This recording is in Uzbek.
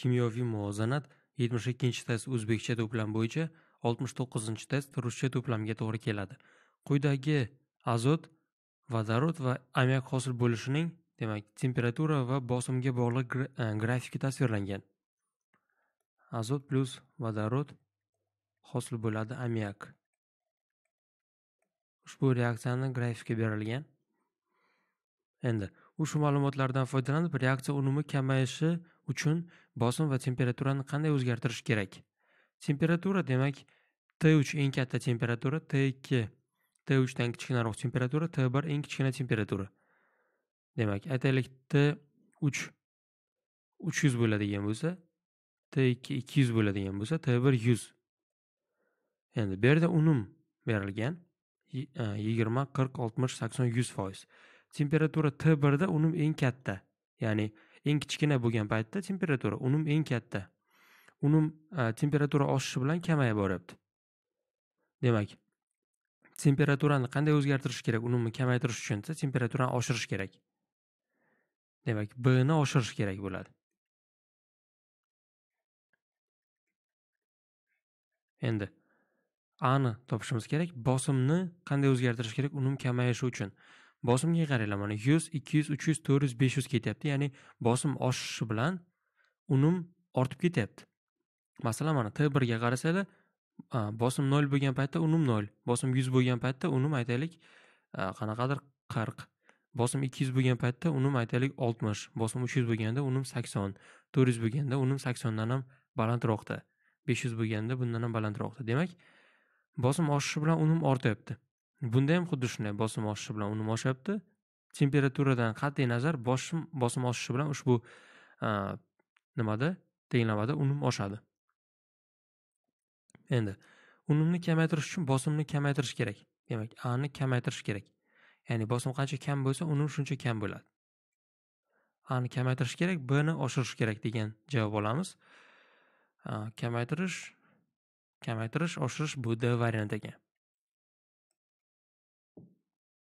kimyoviy muvozanat 72 test o'zbekcha to'plam bo'yicha 69 test ruscha to'plamga to'g'ri keladi quyidagi azot vodorod va ammiak hosil bo'lishining demak temperatura va bosimga bog'liq e, grafiki tasvirlangan azot plyus vodorod hosil bo'ladi ammiak ushbu reaksiyani grafikka berilgan endi Ushbu ma'lumotlardan foydalanib, reaksiya unumi kamayishi uchun bosim va temperaturani qanday o'zgartirish kerak? Temperatura demak, T3 eng katta temperatura, T2 T3 dan kichkinaroq temperatura, T1 eng kichkina temperatura. Demak, aytaylik T3 300 bo'ladigan bo'lsa, T2 200 bo'ladigan bo'lsa, T1 100. Endi bu yerda unum berilgan 20, 40, 60, 80, 100 foiz. temperatura t1 da unum eng katta ya'ni eng kichkina bo'lgan paytda temperatura unum eng katta unum temperatura oshishi bilan kamayib boryapti demak temperaturani qanday o'zgartirish kerak unumni kamaytirish uchun desa temperaturani oshirish kerak demak b ni oshirish kerak bo'ladi endi a ni topishimiz kerak bosimni qanday o'zgartirish kerak unum kamayishi uchun bosimga qaranglar mana yuz ikki yuz uch yuz to'rt yuz besh yuz ketyapti ya'ni bosim oshishi bilan unum ortib ketyapti masalan mana t birga qarasanglar bosim nol bo'lgan paytda unum nol bosim yuz bo'lgan paytda unum aytaylik qanaqadir qirq bosim ikki yuz bo'lgan paytda unum aytaylik oltmish bosim uch yuz bo'lganda unum sakson to'rt yuz bo'lganda unum saksondan ham balandroqda besh yuz bo'lganda bundan ham balandroqda demak bosim oshishi bilan unum ortyapti Bunda ham xuddi shunday bosim oshishi bilan unum oshyapti. Temperaturadan qat'iy nazar bosim bosim oshishi bilan ushbu nimada tenglamada unum oshadi. Endi unumni kamaytirish uchun bosimni kamaytirish kerak. Demak, A ni kamaytirish kerak. Ya'ni bosim qancha kam bo'lsa, unum shuncha kam bo'ladi. A ni kamaytirish kerak, B ni oshirish kerak degan javob olamiz. Kamaytirish kamaytirish, oshirish bu D varianti ekan.